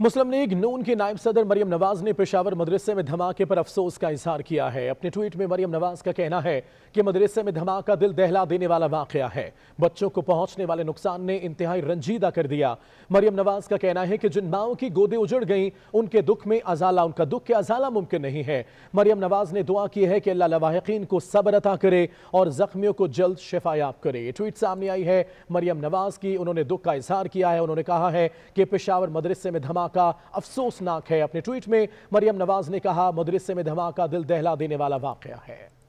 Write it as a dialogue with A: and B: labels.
A: मुस्लिम league नून के नायब सदर मरियम नवाज ने पेशावर मदरसे में धमाके पर अफसोस का इजहार किया है अपने ट्वीट में मरियम नवाज का कहना है कि मदरसे में धमाका दिल दहला देने वाला वाक़ है बच्चों को पहुंचने वाले नुकसान ने इंतहाई रंजीदा कर दिया मरियम नवाज का कहना है कि जिन माओं की गोदें उजड़ गईं उनके दुख में अजाला उनका दुख के अजाला मुमकिन नहीं है मरियम नवाज ने दुआ की है कि अल्लाह लवाहकिन को सब्र अता करे और जख्मियों को जल्द याब करे ट्वीट सामने आई है मरियम नवाज की उन्होंने दुख का इजहार किया है उन्होंने कहा है कि पेशावर मदरसे में धमाका धमाका अफसोसनाक है अपने ट्वीट में मरियम नवाज ने कहा मदरसे में धमाका दिल दहला देने वाला वाक़ है